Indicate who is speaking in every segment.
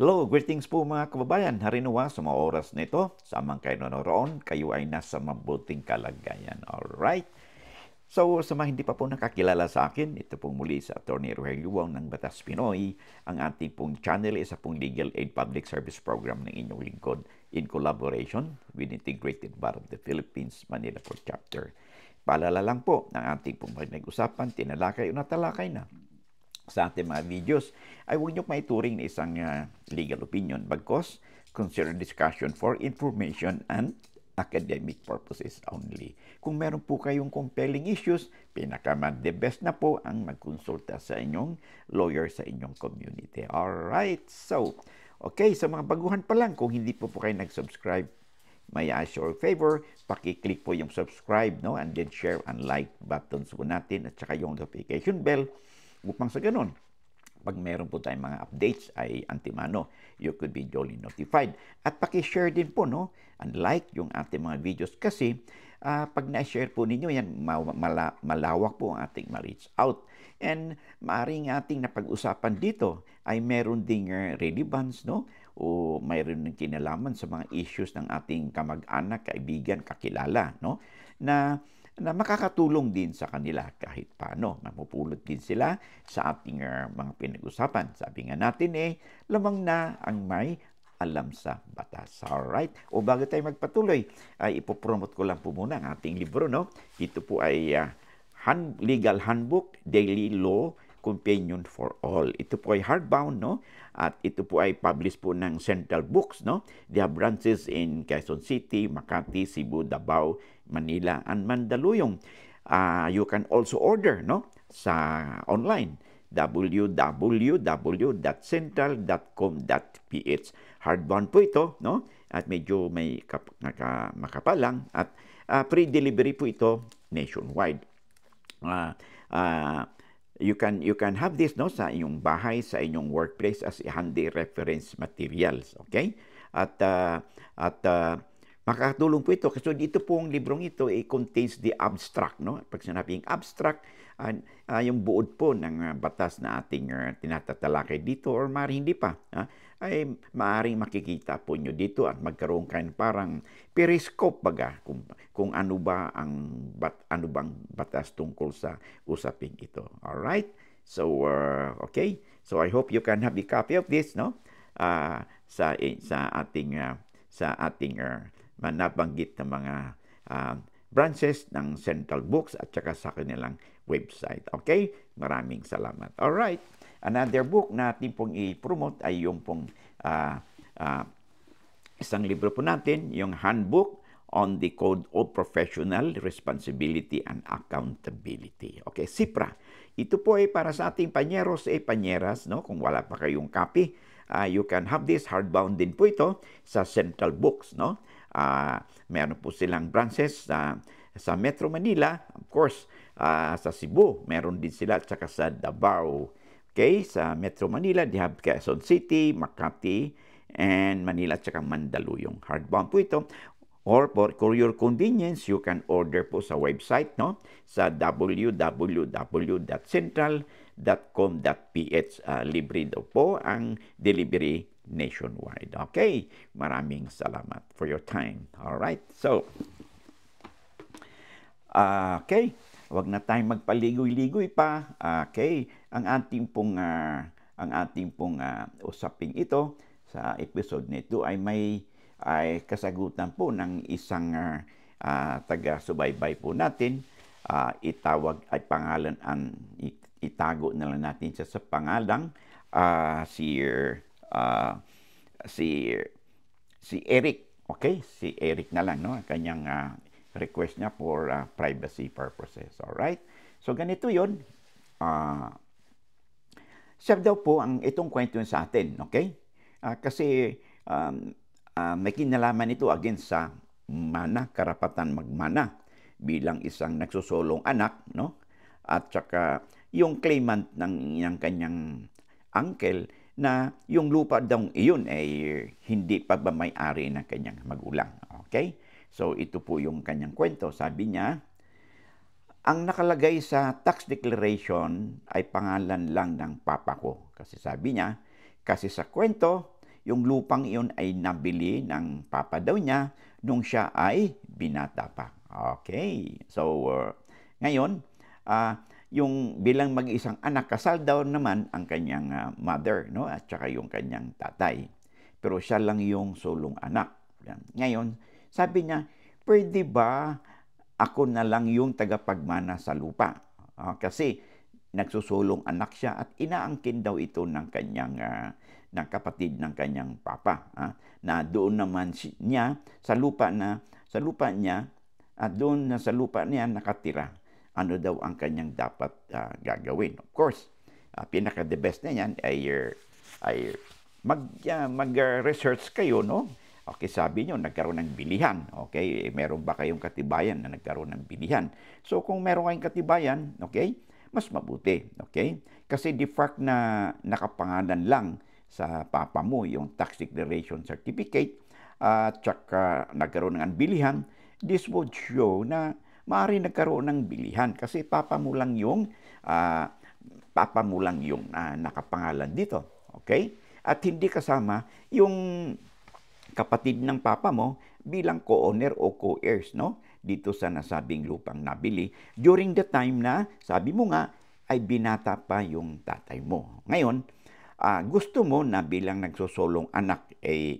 Speaker 1: Hello, greetings po mga kababayan. Harinawa sa mga oras nito. Samang kayo nanoroon, kayo ay nasa mabuting kalagayan. Alright? So, sa mga hindi pa po nakakilala sa akin, ito pong muli sa Atty. Rogelio Wong ng Batas Pinoy. Ang ating pong channel, isa pong legal aid public service program ng inyong lingkod in collaboration with Integrated Bar of the Philippines, Manila po Chapter. Paalala lang po, ang ating pong pag usapan tinalakay o natalakay na sa ating mga videos ay huwag niyo maituring na isang uh, legal opinion bagkos concern discussion for information and academic purposes only. Kung meron po kayong compelling issues, pinakamad the best na po ang magkonsulta sa inyong lawyer sa inyong community. Alright, so, okay, sa mga baguhan pa lang, kung hindi po po kayo nag-subscribe, may ask your favor, paki-click po yung subscribe, no? And then share and like buttons po natin at saka yung notification bell upang sa ganun, pag meron po tayong mga updates ay antimano, you could be jolly notified. At paki-share din po, no? And like yung ating mga videos kasi, uh, pag na-share po ninyo yan, mala malawak po ang ating ma-reach out. And maaring ating napag-usapan dito ay meron ding eh, relevance, no? o mayroon ng kinalaman sa mga issues ng ating kamag-anak, kaibigan, kakilala, no? Na na makakatulong din sa kanila kahit paano. Mapupulot din sila sa ating uh, mga pinag-usapan. Sabi nga natin eh, lamang na ang may alam sa batas. Alright? O bago tayo magpatuloy, ay uh, ipopromote ko lang po muna ang ating libro. No? Ito po ay uh, ah, hand, Legal Handbook, Daily Law, Companion for All. Ito po ay hardbound, no? At ito po ay published po ng Central Books, no? They have branches in Quezon City, Makati, Cebu, Davao, Manila, and Mandaluyong. Uh, you can also order, no? Sa online www.central.com.ph Hardbound po ito, no? At medyo may kap- naka- makapalang at uh, free delivery po ito nationwide. Uh, uh, you can you can have this no sa inyong bahay sa inyong workplace as a handy reference materials okay at uh, at uh, makakatulong po ito kasi dito pong librong ito it eh, contains the abstract no pag sinabing abstract uh, uh, yung buod po ng uh, batas na ating uh, ah, tinatatalakay dito or maaaring hindi pa, uh, ay maaaring makikita po nyo dito at magkaroon kayo parang periscope baga kung, kung ano ba ang bat, ano bang batas tungkol sa usaping ito. All right? So uh, okay. So I hope you can have a copy of this, no? Uh, sa eh, sa ating uh, sa ating uh, nabanggit na mga uh, branches ng Central Books at saka sa kanilang website. Okay? Maraming salamat. All right. Another book na ating pong i-promote ay yung pong uh, uh, isang libro po natin, yung Handbook on the Code of Professional Responsibility and Accountability. Okay, SIPRA. Ito po ay para sa ating panyeros e panyeras. No? Kung wala pa kayong copy, uh, you can have this. Hardbound din po ito sa Central Books. No? Uh, meron po silang branches sa, sa Metro Manila, of course, uh, sa Cebu, meron din sila at saka sa Davao. Okay, sa Metro Manila, they have Quezon City, Makati, and Manila at saka Mandaluyong. Hardbound po ito. Or for, for your convenience, you can order po sa website no sa www.central.com.ph uh, ah, libre daw po ang delivery nationwide. Okay, maraming salamat for your time. All right. So uh, okay, wag na tayong magpaligoy-ligoy pa. Ah, okay, ang ating pong uh, ang ating pong uh, usaping ito sa episode nito ay may ay kasagutan po ng isang uh, uh, taga-subaybay po natin. Uh, itawag ay pangalan ang itago na lang natin siya sa pangalang uh, si uh, si si Eric, okay? Si Eric na lang, no? Kanyang uh, request niya for uh, privacy purposes, all right? So ganito 'yon. Uh, siya daw po ang itong kwento sa atin, okay? Uh, kasi um, uh, may kinalaman ito against sa mana, karapatan magmana bilang isang nagsusulong anak, no? At saka yung claimant ng, ng kanyang uncle na yung lupa daw iyon ay hindi pagmamay-ari ng kanyang magulang. Okay? So ito po yung kanyang kwento. Sabi niya, ang nakalagay sa tax declaration ay pangalan lang ng papa ko. Kasi sabi niya, kasi sa kwento, yung lupang iyon ay nabili ng papa daw niya nung siya ay binata pa. Okay. So, uh, ngayon, uh, yung bilang mag-isang anak, kasal daw naman ang kanyang uh, mother no? at saka yung kanyang tatay. Pero siya lang yung sulong anak. Ngayon, sabi niya, pwede ba ako na lang yung tagapagmana sa lupa? Uh, kasi nagsusulong anak siya at inaangkin daw ito ng kanyang uh, ng kapatid ng kanyang papa uh, na doon naman si, niya sa lupa na sa lupa niya at doon na sa lupa niya nakatira ano daw ang kanyang dapat uh, gagawin. Of course, uh, pinaka-the best na yan ay, ah, ay mag, uh, mag-research kayo, no? Okay, sabi nyo, nagkaroon ng bilihan. Okay, meron ba kayong katibayan na nagkaroon ng bilihan? So, kung meron kayong katibayan, okay, mas mabuti. Okay? Kasi the fact na nakapangalan lang sa papa mo yung tax declaration certificate at uh, saka nagkaroon ng bilihan, this would show na maaari nagkaroon ng bilihan kasi papamulang yung uh, papa yung uh, nakapangalan dito. Okay? At hindi kasama yung kapatid ng papa mo bilang co-owner o co-heirs, no? Dito sa nasabing lupang nabili during the time na, sabi mo nga, ay binata pa yung tatay mo. Ngayon, uh, gusto mo na bilang nagsosolong anak, eh,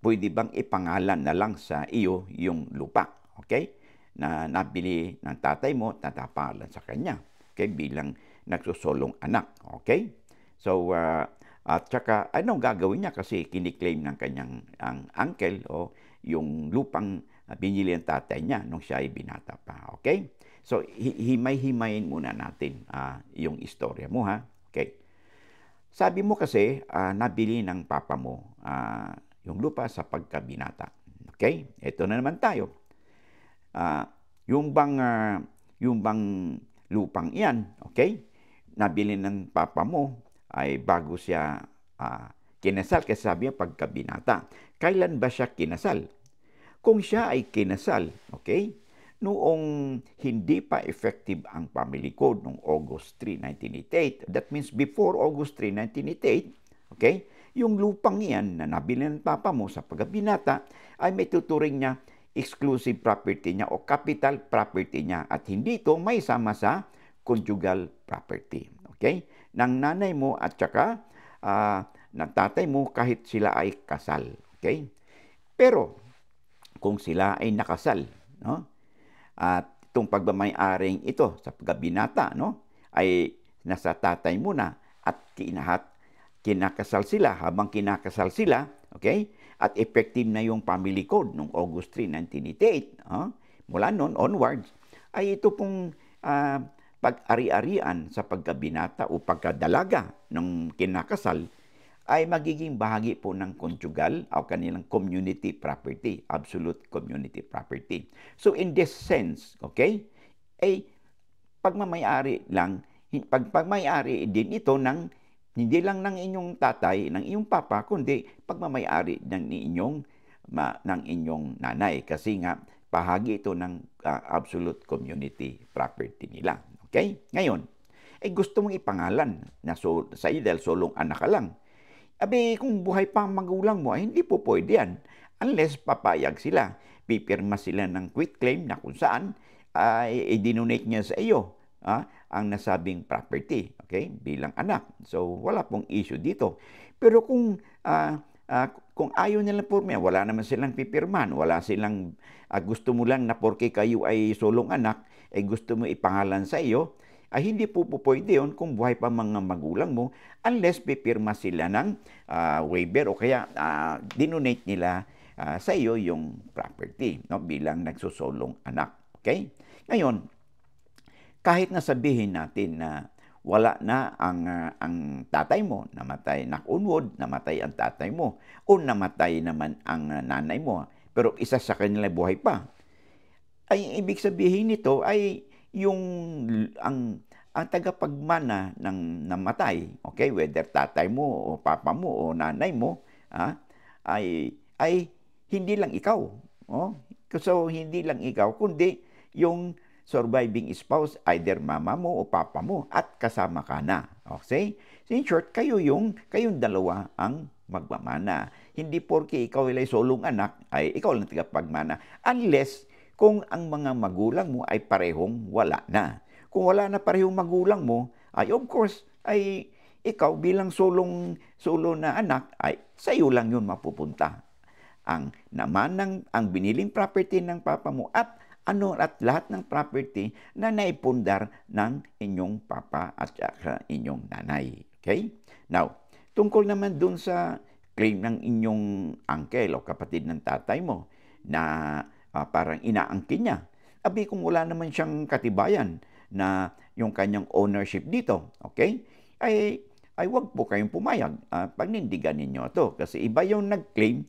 Speaker 1: pwede bang ipangalan na lang sa iyo yung lupa? Okay? na nabili ng tatay mo, tatapalan sa kanya. Okay, bilang nagsusolong anak. Okay? So, uh, at saka, anong gagawin niya kasi kiniklaim ng kanyang ang uncle o yung lupang binili ng tatay niya nung siya ay binata pa. Okay? So, himay-himayin muna natin uh, yung istorya mo ha. Okay. Sabi mo kasi, uh, nabili ng papa mo uh, yung lupa sa pagkabinata. Okay? Ito na naman tayo uh, yung bang uh, yung bang lupang iyan, okay? Nabili ng papa mo ay bago siya uh, kinasal kasi sabi niya pagkabinata. Kailan ba siya kinasal? Kung siya ay kinasal, okay? Noong hindi pa effective ang family code noong August 3, 1988. That means before August 3, 1988, okay? Yung lupang iyan na nabili ng papa mo sa pagkabinata ay may tuturing niya exclusive property niya o capital property niya at hindi ito may sama sa conjugal property. Okay? Ng nanay mo at saka uh, ng tatay mo kahit sila ay kasal. Okay? Pero kung sila ay nakasal, no? At itong pagmamay pagmamayaring ito sa pagkabinata, no? Ay nasa tatay mo na at kinahat kinakasal sila habang kinakasal sila Okay? At effective na yung family code noong August 3, 1988. Huh? Mula noon onwards, ay ito pong uh, pag-ari-arian sa pagkabinata o pagkadalaga ng kinakasal ay magiging bahagi po ng conjugal o kanilang community property, absolute community property. So in this sense, okay, ay pagmamayari lang, pag, pagmamayari din ito ng hindi lang ng inyong tatay, ng inyong papa, kundi pagmamayari ng inyong, ma, ng inyong nanay. Kasi nga, pahagi ito ng uh, absolute community property nila. Okay? Ngayon, eh gusto mong ipangalan na so, sa iyo dahil solong anak ka lang. Abi, kung buhay pa ang magulang mo, ay hindi po pwede yan. Unless papayag sila. Pipirma sila ng quit claim na kung saan ay uh, i-denonate niya sa iyo uh, ang nasabing property okay, bilang anak. So, wala pong issue dito. Pero kung, uh, uh, kung ayaw nila pormya, wala naman silang pipirman, wala silang uh, gusto mo lang na porke kayo ay solong anak, ay eh, gusto mo ipangalan sa iyo, ay hindi po po pwede yun kung buhay pa mga magulang mo unless pipirma sila ng uh, waiver o kaya uh, dinonate nila uh, sa iyo yung property no, bilang nagsusolong anak. Okay? Ngayon, kahit na sabihin natin na wala na ang, uh, ang tatay mo, namatay, nakunwod, namatay ang tatay mo, o namatay naman ang ah, nanay mo, pero isa sa kanila buhay pa. Ay, ibig sabihin nito ay yung ang ang tagapagmana ng namatay, okay, whether tatay mo o papa mo o nanay mo, ha, ah, ay ay hindi lang ikaw, oh. So hindi lang ikaw kundi yung surviving spouse, either mama mo o papa mo, at kasama ka na. Okay? So in short, kayo yung, kayong dalawa ang magmamana. Hindi porke ikaw ay solong anak, ay ikaw lang tagapagmana. Unless kung ang mga magulang mo ay parehong wala na. Kung wala na parehong magulang mo, ay of course, ay ikaw bilang solong solo na anak, ay sa iyo lang yun mapupunta. Ang namanang, ang biniling property ng papa mo at ano at lahat ng property na naipundar ng inyong papa at saka inyong nanay. Okay? Now, tungkol naman dun sa claim ng inyong uncle o kapatid ng tatay mo na uh, parang inaangkin niya. Abi kung wala naman siyang katibayan na yung kanyang ownership dito, okay? Ay ay wag po kayong pumayag. Uh, pagnindigan ninyo ito kasi iba yung nag-claim,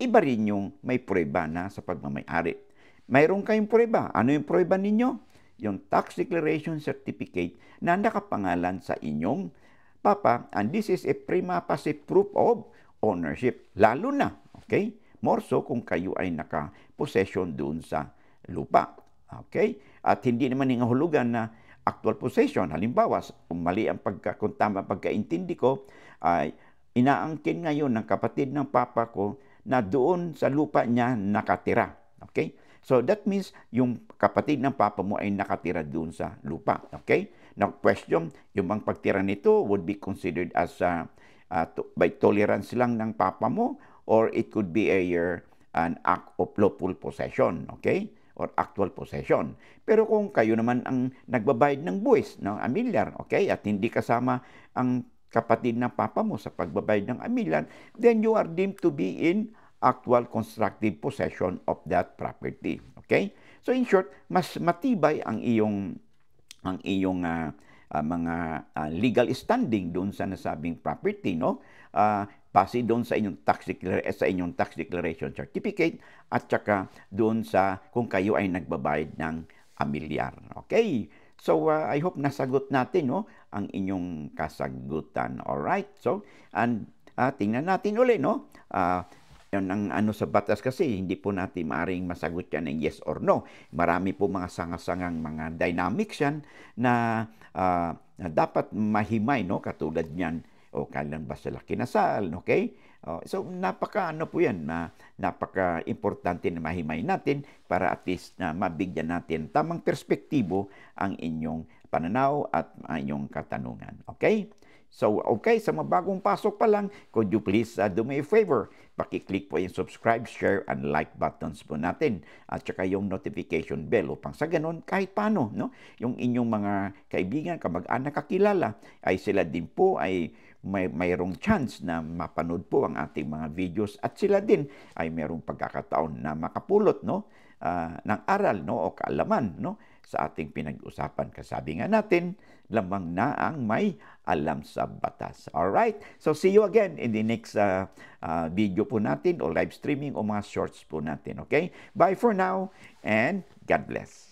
Speaker 1: iba rin yung may prueba na sa pagmamayari. Mayroon kayong prueba. Ano yung prueba ninyo? Yung tax declaration certificate na nakapangalan sa inyong papa and this is a prima facie proof of ownership. Lalo na, okay? More so kung kayo ay naka-possession doon sa lupa. Okay? At hindi naman nangahulugan na actual possession. Halimbawa, kung mali ang pagka, kung tama pagkaintindi ko, ay inaangkin ngayon ng kapatid ng papa ko na doon sa lupa niya nakatira. Okay? So that means yung kapatid ng papa mo ay nakatira doon sa lupa. Okay? Now question, yung bang pagtira nito would be considered as a, uh, uh, to, by tolerance lang ng papa mo or it could be a year uh, an act of lawful possession. Okay? or actual possession. Pero kung kayo naman ang nagbabayad ng buwis, no, amilyar, okay, at hindi kasama ang kapatid ng papa mo sa pagbabayad ng amilyar, then you are deemed to be in actual constructive possession of that property. Okay? So in short, mas matibay ang iyong ang iyong uh, uh, mga uh, legal standing doon sa nasabing property, no? Uh, base doon sa inyong tax declaration sa inyong tax declaration certificate at saka doon sa kung kayo ay nagbabayad ng amilyar. Okay? So uh, I hope nasagot natin no ang inyong kasagutan. All right? So and uh, tingnan natin uli no. Uh, yan ang ano sa batas kasi, hindi po natin maaring masagot yan ng yes or no. Marami po mga sangasangang mga dynamics yan na uh, dapat mahimay, no? Katulad niyan, o oh, kailan ba sila kinasal, okay? Oh, so napaka ano po 'yan, na napaka importante na mahimay natin para at least na mabigyan natin tamang perspektibo ang inyong pananaw at ang inyong katanungan. Okay? So, okay, sa mga bagong pasok pa lang, could you please uh, do me a favor? Pakiclick po yung subscribe, share, and like buttons po natin. At saka yung notification bell upang sa ganun kahit paano, no? Yung inyong mga kaibigan, kamag-anak, kakilala, ay sila din po ay may, mayroong chance na mapanood po ang ating mga videos at sila din ay mayroong pagkakataon na makapulot, no? Uh, ng aral, no? O kaalaman, no? sa ating pinag-usapan. Kasabi nga natin, lamang na ang may alam sa batas. Alright, so see you again in the next uh, uh, video po natin o live streaming o mga shorts po natin. Okay, bye for now and God bless.